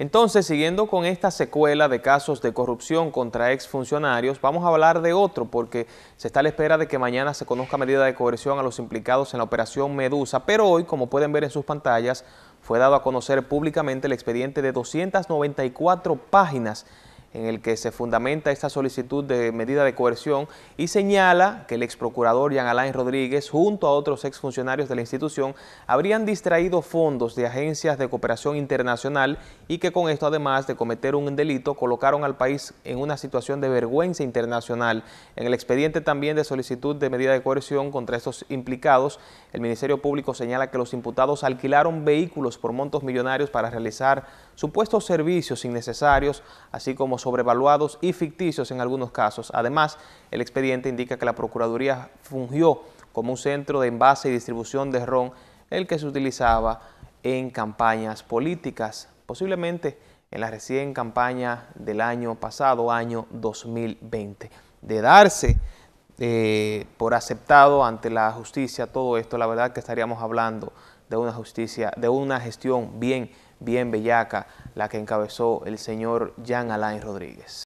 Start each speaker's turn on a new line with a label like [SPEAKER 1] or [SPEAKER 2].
[SPEAKER 1] Entonces, siguiendo con esta secuela de casos de corrupción contra exfuncionarios, vamos a hablar de otro porque se está a la espera de que mañana se conozca medida de coerción a los implicados en la operación Medusa, pero hoy, como pueden ver en sus pantallas, fue dado a conocer públicamente el expediente de 294 páginas en el que se fundamenta esta solicitud de medida de coerción y señala que el ex procurador Jean Alain Rodríguez, junto a otros exfuncionarios de la institución, habrían distraído fondos de agencias de cooperación internacional y que con esto, además de cometer un delito, colocaron al país en una situación de vergüenza internacional. En el expediente también de solicitud de medida de coerción contra estos implicados, el Ministerio Público señala que los imputados alquilaron vehículos por montos millonarios para realizar supuestos servicios innecesarios, así como sobrevaluados y ficticios en algunos casos. Además, el expediente indica que la Procuraduría fungió como un centro de envase y distribución de ron, el que se utilizaba en campañas políticas, posiblemente en la recién campaña del año pasado, año 2020. De darse eh, por aceptado ante la justicia todo esto, la verdad que estaríamos hablando de una justicia, de una gestión bien bien bellaca, la que encabezó el señor Jean Alain Rodríguez.